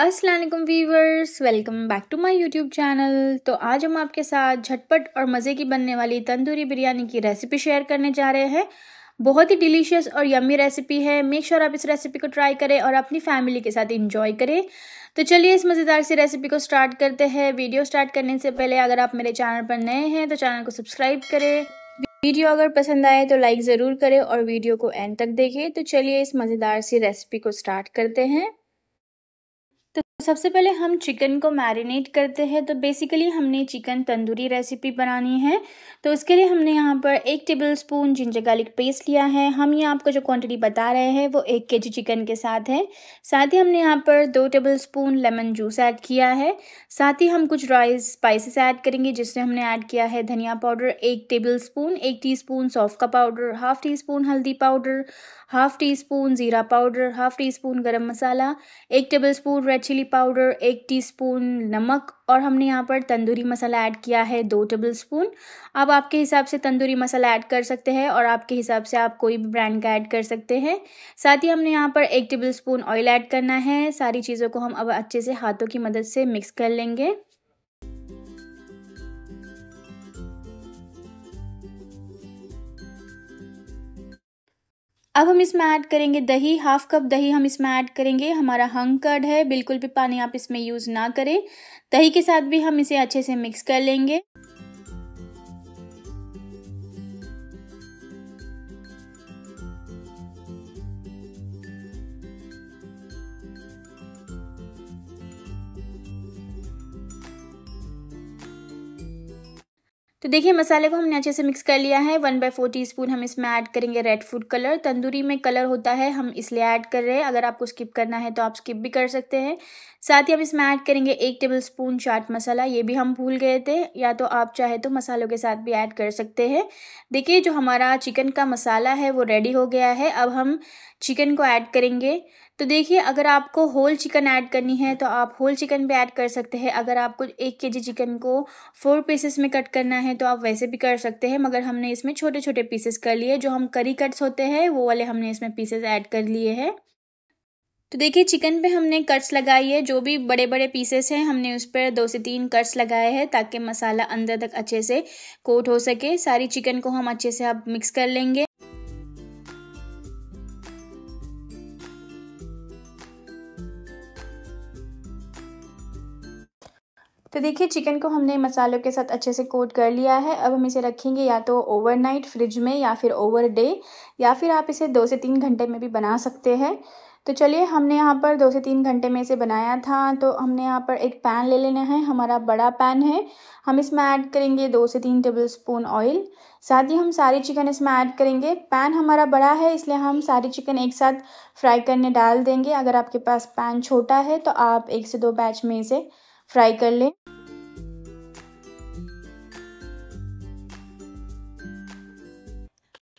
Aslam viewers welcome back to my YouTube channel तो आज हम आपके साथ झटपट और मज़े की बनने वाली तंदूरी बिरयानी की रेसिपी शेयर करने जा रहे हैं बहुत ही डिलीशियस और यम्मी रेसिपी है मेक श्योर sure आप इस रेसिपी को ट्राई करें और अपनी फैमिली के साथ इंजॉय करें तो चलिए इस मज़ेदार सी रेसिपी को स्टार्ट करते हैं वीडियो स्टार्ट करने से पहले अगर आप मेरे चैनल पर नए हैं तो चैनल को सब्सक्राइब करें वीडियो अगर पसंद आए तो लाइक ज़रूर करें और वीडियो को एंड तक देखें तो चलिए इस मज़ेदार सी रेसिपी को स्टार्ट करते हैं सबसे पहले हम चिकन को मैरिनेट करते हैं तो बेसिकली हमने चिकन तंदूरी रेसिपी बनानी है तो उसके लिए हमने यहाँ पर एक tablespoon ginger garlic paste लिया है हम ये आपको जो क्वांटिटी बता रहे हैं वो एक के जी चिकन के साथ है साथ ही हमने यहाँ पर दो tablespoon lemon juice add किया है साथ ही हम कुछ ड्राई स्पाइसिस ऐड करेंगे जिसमें हमने ऐड किया है धनिया पाउडर एक टेबल स्पून एक टी स्पून सौफ का पाउडर हाफ टी स्पून हल्दी पाउडर हाफ टी स्पून ज़ीरा powder half teaspoon garam masala एक tablespoon red chilli powder एक टीस्पून नमक और हमने यहाँ पर तंदूरी मसाला ऐड किया है दो टेबल स्पून आप आपके हिसाब से तंदूरी मसाला ऐड कर सकते हैं और आपके हिसाब से आप कोई भी ब्रांड का ऐड कर सकते हैं साथ ही हमने यहाँ पर एक टेबल स्पून ऑयल ऐड करना है सारी चीज़ों को हम अब अच्छे से हाथों की मदद से मिक्स कर लेंगे अब हम इसमें ऐड करेंगे दही हाफ कप दही हम इसमें ऐड करेंगे हमारा हंग कर्ड है बिल्कुल भी पानी आप इसमें यूज़ ना करें दही के साथ भी हम इसे अच्छे से मिक्स कर लेंगे तो देखिए मसाले को हमने अच्छे से मिक्स कर लिया है one by four teaspoon हम इसमें ऐड करेंगे रेड फूड कलर तंदूरी में कलर होता है हम इसलिए ऐड कर रहे हैं अगर आपको स्किप करना है तो आप स्किप भी कर सकते हैं साथ ही अब इसमें ऐड करेंगे एक टेबल स्पून चाट मसाला ये भी हम भूल गए थे या तो आप चाहे तो मसालों के साथ भी ऐड कर सकते हैं देखिए जो हमारा चिकन का मसाला है वो रेडी हो गया है अब हम चिकन को ऐड करेंगे तो देखिए अगर आपको होल चिकन ऐड करनी है तो आप होल चिकन भी ऐड कर सकते हैं अगर आपको एक के जी चिकन को फोर पीसेस में कट करना है तो आप वैसे भी कर सकते हैं मगर हमने इसमें छोटे छोटे पीसेस कर लिए जो हम करी कट्स होते हैं वो वाले हमने इसमें पीसेस ऐड कर लिए हैं तो देखिए चिकन पे हमने कट्स लगाई है जो भी बड़े बड़े पीसेस हैं हमने उस पर दो से तीन कट्स लगाए हैं ताकि मसाला अंदर तक अच्छे से कोट हो सके सारी चिकन को हम अच्छे से आप मिक्स कर लेंगे तो देखिए चिकन को हमने मसालों के साथ अच्छे से कोट कर लिया है अब हम इसे रखेंगे या तो ओवरनाइट फ्रिज में या फिर ओवर डे या फिर आप इसे दो से तीन घंटे में भी बना सकते हैं तो चलिए हमने यहाँ पर दो से तीन घंटे में इसे बनाया था तो हमने यहाँ पर एक पैन ले लेना है हमारा बड़ा पैन है हम इसमें ऐड करेंगे दो से तीन टेबल स्पून ऑयल साथ ही हम सारी चिकन इसमें ऐड करेंगे पैन हमारा बड़ा है इसलिए हम सारी चिकन एक साथ फ्राई करने डाल देंगे अगर आपके पास पैन छोटा है तो आप एक से दो बैच में इसे फ्राई कर लें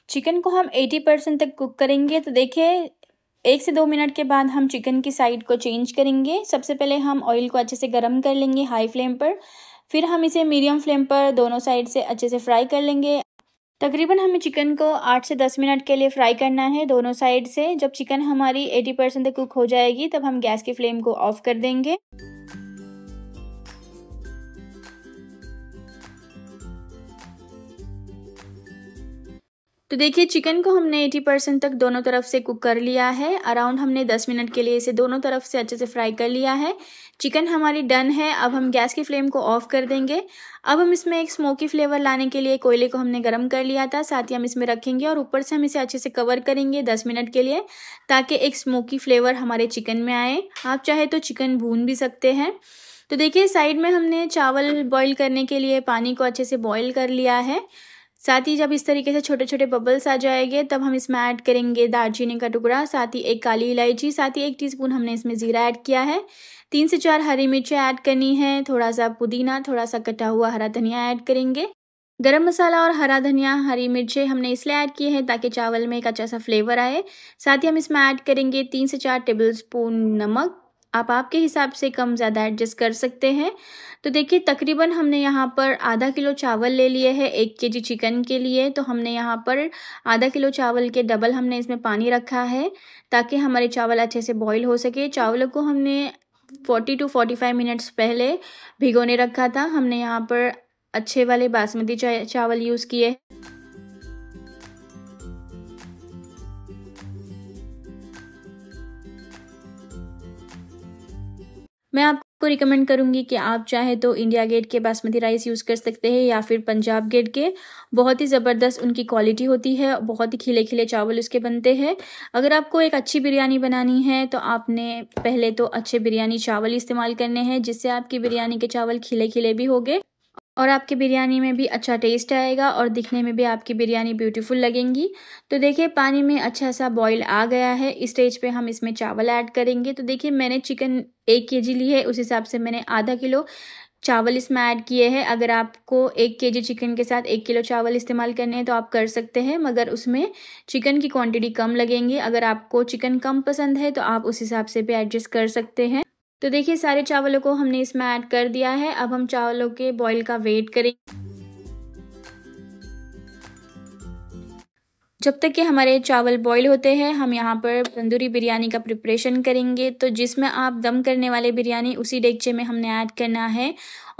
चिकन को हम 80 परसेंट तक कुक करेंगे तो देखिए एक से दो मिनट के बाद हम चिकन की साइड को चेंज करेंगे सबसे पहले हम ऑयल को अच्छे से गर्म कर लेंगे हाई फ्लेम पर फिर हम इसे मीडियम फ्लेम पर दोनों साइड से अच्छे से फ्राई कर लेंगे तकरीबन हमें चिकन को आठ से दस मिनट के लिए फ्राई करना है दोनों साइड से जब चिकन हमारी एटी परसेंट तक कुक हो जाएगी तब हम गैस की फ्लेम को ऑफ कर देंगे तो देखिए चिकन को हमने 80 परसेंट तक दोनों तरफ से कुक कर लिया है अराउंड हमने 10 मिनट के लिए इसे दोनों तरफ से अच्छे से फ्राई कर लिया है चिकन हमारी डन है अब हम गैस की फ्लेम को ऑफ कर देंगे अब हम इसमें एक स्मोकी फ्लेवर लाने के लिए कोयले को हमने गर्म कर लिया था साथ ही हम इसमें रखेंगे और ऊपर से हम इसे अच्छे से कवर करेंगे दस मिनट के लिए ताकि एक स्मोकी फ्लेवर हमारे चिकन में आए आप चाहे तो चिकन भून भी सकते हैं तो देखिए साइड में हमने चावल बॉईल करने के लिए पानी को अच्छे से बॉईल कर लिया है साथ ही जब इस तरीके से छोटे छोटे बबल्स आ जाएंगे तब हम इसमें ऐड करेंगे दालचीनी का टुकड़ा साथ ही एक काली इलायची साथ ही एक टीस्पून हमने इसमें ज़ीरा ऐड किया है तीन से चार हरी मिर्चें ऐड करनी है थोड़ा सा पुदीना थोड़ा सा कटा हुआ हरा धनिया ऐड करेंगे गरम मसाला और हरा धनिया हरी मिर्चें हमने इसलिए ऐड किए हैं ताकि चावल में एक अच्छा सा फ्लेवर आए साथ ही हम इसमें ऐड करेंगे तीन से चार टेबल स्पून नमक आप आपके हिसाब से कम ज़्यादा एडजस्ट कर सकते हैं तो देखिए तकरीबन हमने यहाँ पर आधा किलो चावल ले लिए हैं एक केजी चिकन के लिए तो हमने यहाँ पर आधा किलो चावल के डबल हमने इसमें पानी रखा है ताकि हमारे चावल अच्छे से बॉईल हो सके चावलों को हमने forty to forty five minutes पहले भिगोने रखा था हमने यहाँ पर अच्छे वाले बासमती चावल यूज़ किए मैं आपको रिकमेंड करूंगी कि आप चाहे तो इंडिया गेट के बासमती राइस यूज़ कर सकते हैं या फिर पंजाब गेट के बहुत ही ज़बरदस्त उनकी क्वालिटी होती है बहुत ही खिले खिले चावल उसके बनते हैं अगर आपको एक अच्छी बिरयानी बनानी है तो आपने पहले तो अच्छे बिरयानी चावल इस्तेमाल करने हैं जिससे आपकी बिरयानी के चावल खिले खिले भी गए और आपकी बिरयानी में भी अच्छा टेस्ट आएगा और दिखने में भी आपकी बिरयानी ब्यूटीफुल लगेंगी तो देखिए पानी में अच्छा सा बॉईल आ गया है इस स्टेज पे हम इसमें चावल ऐड करेंगे तो देखिए मैंने चिकन एक के जी ली है उस हिसाब से मैंने आधा किलो चावल इसमें ऐड किए हैं अगर आपको एक के जी चिकन के साथ एक किलो चावल इस्तेमाल करने हैं तो आप कर सकते हैं मगर उसमें चिकन की क्वान्टिटी कम लगेंगी अगर आपको चिकन कम पसंद है तो आप उस हिसाब से भी एडजस्ट कर सकते हैं तो देखिए सारे चावलों को हमने इसमें ऐड कर दिया है अब हम चावलों के बॉईल का वेट करेंगे जब तक कि हमारे चावल बॉईल होते हैं हम यहाँ पर तंदूरी बिरयानी का प्रिपरेशन करेंगे तो जिसमें आप दम करने वाले बिरयानी उसी डेगचे में हमने ऐड करना है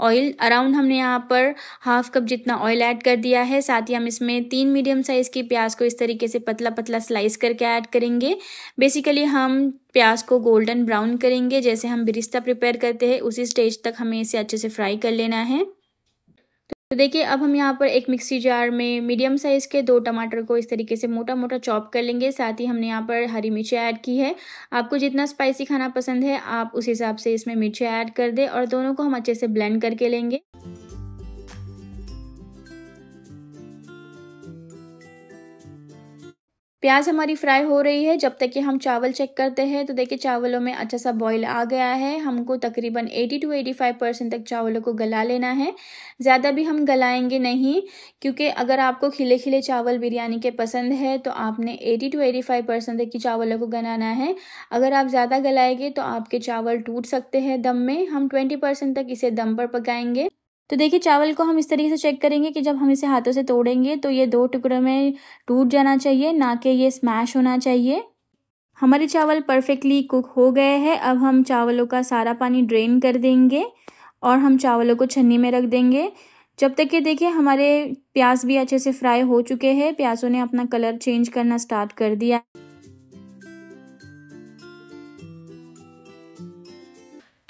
ऑयल अराउंड हमने यहाँ पर हाफ कप जितना ऑयल ऐड कर दिया है साथ ही हम इसमें तीन मीडियम साइज़ की प्याज को इस तरीके से पतला पतला स्लाइस करके ऐड करेंगे बेसिकली हम प्याज को गोल्डन ब्राउन करेंगे जैसे हम बिरिस्ता प्रिपेयर करते हैं उसी स्टेज तक हमें इसे अच्छे से फ्राई कर लेना है तो देखिए अब हम यहाँ पर एक मिक्सी जार में मीडियम साइज़ के दो टमाटर को इस तरीके से मोटा मोटा चॉप कर लेंगे साथ ही हमने यहाँ पर हरी मिर्ची ऐड की है आपको जितना स्पाइसी खाना पसंद है आप उस हिसाब से इसमें मिर्चें ऐड कर दे और दोनों को हम अच्छे से ब्लेंड करके लेंगे प्याज हमारी फ्राई हो रही है जब तक कि हम चावल चेक करते हैं तो देखिए चावलों में अच्छा सा बॉईल आ गया है हमको तकरीबन 80 टू 85 परसेंट तक चावलों को गला लेना है ज़्यादा भी हम गलाएंगे नहीं क्योंकि अगर आपको खिले खिले चावल बिरयानी के पसंद है तो आपने 80 टू 85 परसेंट तक की चावलों को गलाना है अगर आप ज़्यादा गलाएंगे तो आपके चावल टूट सकते हैं दम में हम ट्वेंटी तक इसे दम पर पकाएंगे तो देखिए चावल को हम इस तरीके से चेक करेंगे कि जब हम इसे हाथों से तोड़ेंगे तो ये दो टुकड़ों में टूट जाना चाहिए ना कि ये स्मैश होना चाहिए हमारे चावल परफेक्टली कुक हो गए हैं अब हम चावलों का सारा पानी ड्रेन कर देंगे और हम चावलों को छन्नी में रख देंगे जब तक कि देखिए हमारे प्याज भी अच्छे से फ्राई हो चुके हैं प्याजों ने अपना कलर चेंज करना स्टार्ट कर दिया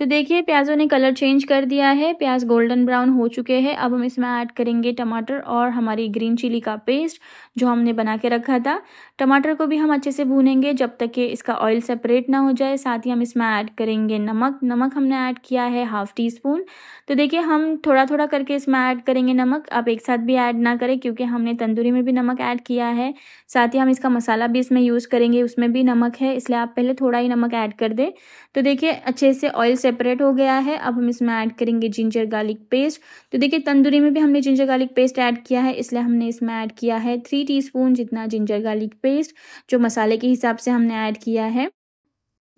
तो देखिए प्याज़ों ने कलर चेंज कर दिया है प्याज गोल्डन ब्राउन हो चुके हैं अब हम इसमें ऐड करेंगे टमाटर और हमारी ग्रीन चिली का पेस्ट जो हमने बना के रखा था टमाटर को भी हम अच्छे से भूनेंगे जब तक कि इसका ऑयल सेपरेट ना हो जाए साथ ही हम इसमें ऐड करेंगे नमक नमक हमने ऐड किया है हाफ़ टी स्पून तो देखिए हम थोड़ा थोड़ा करके इसमें ऐड करेंगे नमक आप एक साथ भी ऐड ना करें क्योंकि हमने तंदूरी में भी नमक ऐड किया है साथ ही हम इसका मसाला भी इसमें यूज़ करेंगे उसमें भी नमक है इसलिए आप पहले थोड़ा ही नमक ऐड कर दें तो देखिए अच्छे से ऑयल से सेपरेट हो गया है अब हम इसमें ऐड करेंगे जिंजर गार्लिक पेस्ट तो देखिए तंदूरी में भी हमने जिंजर गार्लिक पेस्ट ऐड किया है इसलिए हमने इसमें ऐड किया है थ्री टीस्पून जितना जिंजर गार्लिक पेस्ट जो मसाले के हिसाब से हमने ऐड किया है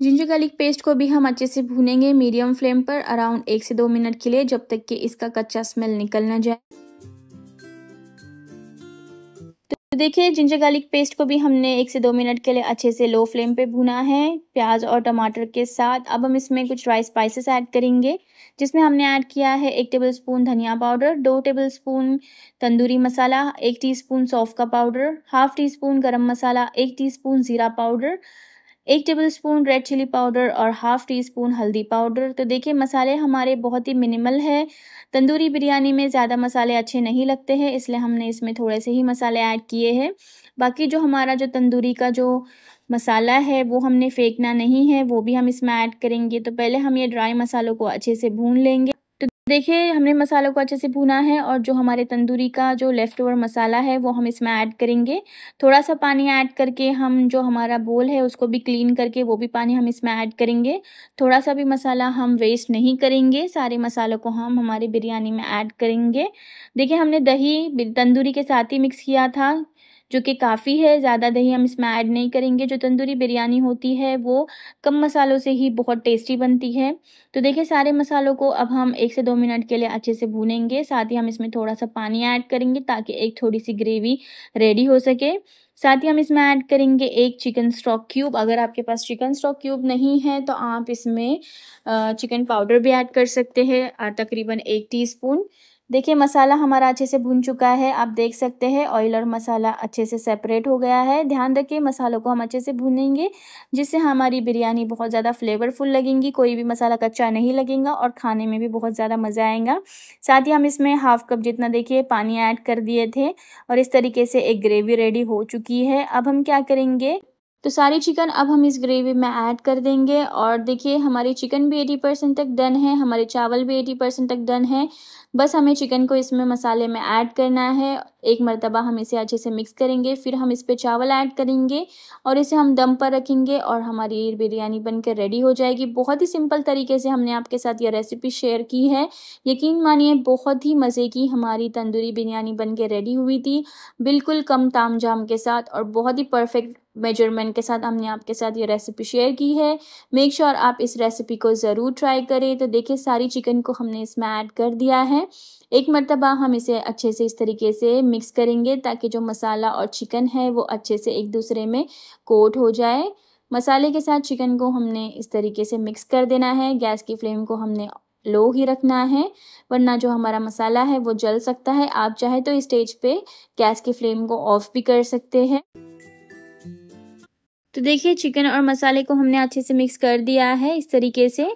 जिंजर गार्लिक पेस्ट को भी हम अच्छे से भूनेंगे मीडियम फ्लेम पर अराउंड एक से दो मिनट के लिए जब तक कि इसका कच्चा स्मेल निकल ना जाए तो देखिए जिंजर गार्लिक पेस्ट को भी हमने एक से दो मिनट के लिए अच्छे से लो फ्लेम पे भुना है प्याज और टमाटर के साथ अब हम इसमें कुछ ड्राई स्पाइसेस ऐड करेंगे जिसमें हमने ऐड किया है एक टेबलस्पून धनिया पाउडर दो टेबलस्पून तंदूरी मसाला एक टीस्पून स्पून का powder half teaspoon garam masala एक स्पून ज़ीरा पाउडर एक tablespoon red chilli powder और हाफ़ टी स्पून हल्दी पाउडर तो देखिए मसाले हमारे बहुत ही मिनिमल है तंदूरी बिरयानी में ज़्यादा मसाले अच्छे नहीं लगते हैं इसलिए हमने इसमें थोड़े से ही मसाले ऐड किए हैं बाकी जो हमारा जो तंदूरी का जो मसाला है वो हमने फेंकना नहीं है वो भी हम इसमें ऐड करेंगे तो पहले हम ये ड्राई मसालों को अच्छे से भून लेंगे देखिए हमने मसालों को अच्छे से भुना है और जो हमारे तंदूरी का जो लेफ़्ट ओवर मसाला है वो हम इसमें ऐड करेंगे थोड़ा सा पानी ऐड करके हम जो हमारा बोल है उसको भी क्लीन करके वो भी पानी हम इसमें ऐड करेंगे थोड़ा सा भी मसाला हम वेस्ट नहीं करेंगे सारे मसालों को हम हमारे बिरयानी में ऐड करेंगे देखिए हमने दही तंदूरी के साथ ही मिक्स किया था जो कि काफ़ी है ज़्यादा दही हम इसमें ऐड नहीं करेंगे जो तंदूरी बिरयानी होती है वो कम मसालों से ही बहुत टेस्टी बनती है तो देखिए सारे मसालों को अब हम एक से दो मिनट के लिए अच्छे से भूनेंगे साथ ही हम इसमें थोड़ा सा पानी ऐड करेंगे ताकि एक थोड़ी सी ग्रेवी रेडी हो सके साथ ही हम इसमें ऐड करेंगे एक चिकन स्टॉक क्यूब अगर आपके पास चिकन स्टॉक क्यूब नहीं है तो आप इसमें चिकन पाउडर भी ऐड कर सकते हैं तकरीबन एक टीस्पून देखिए मसाला हमारा अच्छे से भुन चुका है आप देख सकते हैं ऑयल और मसाला अच्छे से सेपरेट हो गया है ध्यान रखिए मसालों को हम अच्छे से भूनेंगे जिससे हमारी बिरयानी बहुत ज़्यादा फ्लेवरफुल लगेंगी कोई भी मसाला कच्चा नहीं लगेगा और खाने में भी बहुत ज़्यादा मज़ा आएगा साथ ही हम इसमें हाफ़ कप जितना देखिए पानी ऐड कर दिए थे और इस तरीके से एक ग्रेवी रेडी हो चुकी है अब हम क्या करेंगे तो सारी चिकन अब हम इस ग्रेवी में ऐड कर देंगे और देखिए हमारी चिकन भी एटी परसेंट तक डन है हमारे चावल भी एटी परसेंट तक डन है बस हमें चिकन को इसमें मसाले में ऐड करना है एक मरतबा हम इसे अच्छे से मिक्स करेंगे फिर हम इस पर चावल ऐड करेंगे और इसे हम दम पर रखेंगे और हमारी बिरयानी बनकर रेडी हो जाएगी बहुत ही सिंपल तरीके से हमने आपके साथ यह रेसिपी शेयर की है यकीन मानिए बहुत ही मज़े की हमारी तंदूरी बिरयानी के रेडी हुई थी बिल्कुल कम ताम जाम के साथ और बहुत ही परफेक्ट मेजरमेंट के साथ हमने आपके साथ ये रेसिपी शेयर की है मेक श्योर sure आप इस रेसिपी को ज़रूर ट्राई करें तो देखिए सारी चिकन को हमने इसमें ऐड कर दिया है एक मरतबा हम इसे अच्छे से इस तरीके से मिक्स करेंगे ताकि जो मसाला और चिकन है वो अच्छे से एक दूसरे में कोट हो जाए मसाले के साथ चिकन को हमने इस तरीके से मिक्स कर देना है गैस की फ्लेम को हमने लो ही रखना है वरना जो हमारा मसाला है वो जल सकता है आप चाहे तो इस स्टेज पे गैस की फ्लेम को ऑफ भी कर सकते हैं तो देखिए चिकन और मसाले को हमने अच्छे से मिक्स कर दिया है इस तरीके से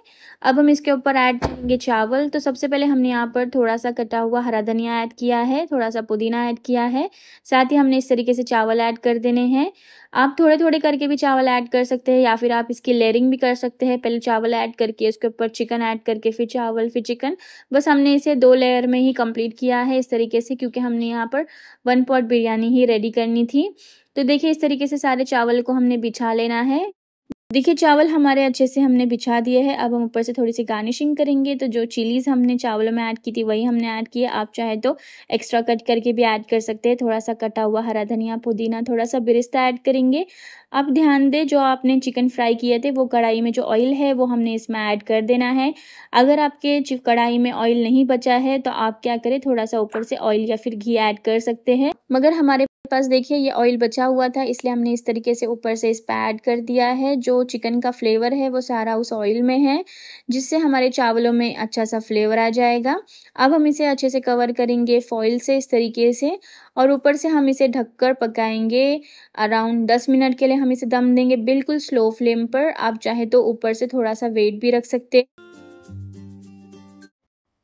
अब हम इसके ऊपर ऐड करेंगे चावल तो सबसे पहले हमने यहाँ पर थोड़ा सा कटा हुआ हरा धनिया ऐड किया है थोड़ा सा पुदीना ऐड किया है साथ ही हमने इस तरीके से चावल ऐड कर देने हैं आप थोड़े थोड़े करके भी चावल ऐड कर सकते हैं या फिर आप इसकी लेयरिंग भी कर सकते हैं पहले चावल ऐड करके उसके ऊपर चिकन ऐड करके फिर चावल फिर चिकन बस हमने इसे दो लेयर में ही कंप्लीट किया है इस तरीके से क्योंकि हमने यहाँ पर वन पॉट बिरयानी ही रेडी करनी थी तो देखिए इस तरीके से सारे चावल को हमने बिछा लेना है देखिए चावल हमारे अच्छे से हमने बिछा दिए हैं अब हम ऊपर से थोड़ी सी गार्निशिंग करेंगे तो जो चिलीज़ हमने चावलों में ऐड की थी वही हमने ऐड की है आप चाहे तो एक्स्ट्रा कट करके भी ऐड कर सकते हैं थोड़ा सा कटा हुआ हरा धनिया पुदीना थोड़ा सा बिरिस्ता ऐड करेंगे अब ध्यान दें जो आपने चिकन फ्राई किए थे वो कढ़ाई में जो ऑयल है वो हमने इसमें ऐड कर देना है अगर आपके कढ़ाई में ऑयल नहीं बचा है तो आप क्या करें थोड़ा सा ऊपर से ऑयल या फिर घी ऐड कर सकते हैं मगर हमारे पास देखिए ये ऑयल बचा हुआ था इसलिए हमने इस तरीके से ऊपर से इस पर ऐड कर दिया है जो चिकन का फ्लेवर है वो सारा उस ऑयल में है जिससे हमारे चावलों में अच्छा सा फ्लेवर आ जाएगा अब हम इसे अच्छे से कवर करेंगे फॉइल से इस तरीके से और ऊपर से हम इसे ढककर पकाएंगे अराउंड दस मिनट के लिए हम इसे दम देंगे बिल्कुल स्लो फ्लेम पर आप चाहे तो ऊपर से थोड़ा सा वेट भी रख सकते हैं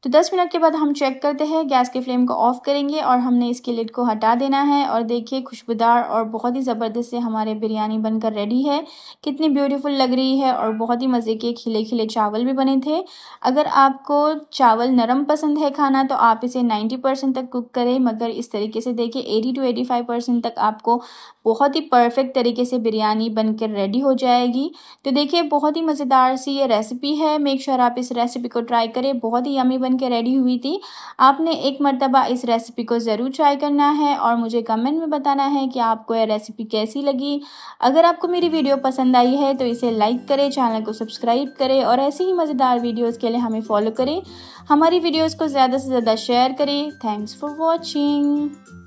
तो 10 मिनट के बाद हम चेक करते हैं गैस के फ्लेम को ऑफ करेंगे और हमने इसके लिड को हटा देना है और देखिए खुशबूदार और बहुत ही ज़बरदस्त से हमारे बिरयानी बनकर रेडी है कितनी ब्यूटीफुल लग रही है और बहुत ही मज़े के खिले खिले चावल भी बने थे अगर आपको चावल नरम पसंद है खाना तो आप इसे नाइन्टी परसेंट तक कुक करें मगर इस तरीके से देखिए एटी टू एटी परसेंट तक आपको बहुत ही परफेक्ट तरीके से बिरयानी बनकर रेडी हो जाएगी तो देखिए बहुत ही मज़ेदार सी ये रेसिपी है मेक श्योर आप इस रेसिपी को ट्राई करें बहुत ही यमी बन के रेडी हुई थी आपने एक मरतबा इस रेसिपी को ज़रूर ट्राई करना है और मुझे कमेंट में बताना है कि आपको यह रेसिपी कैसी लगी अगर आपको मेरी वीडियो पसंद आई है तो इसे लाइक करें चैनल को सब्सक्राइब करें और ऐसे ही मज़ेदार वीडियोज़ के लिए हमें फॉलो करें हमारी वीडियोज़ को ज़्यादा से ज़्यादा शेयर करें थैंक्स फॉर वॉचिंग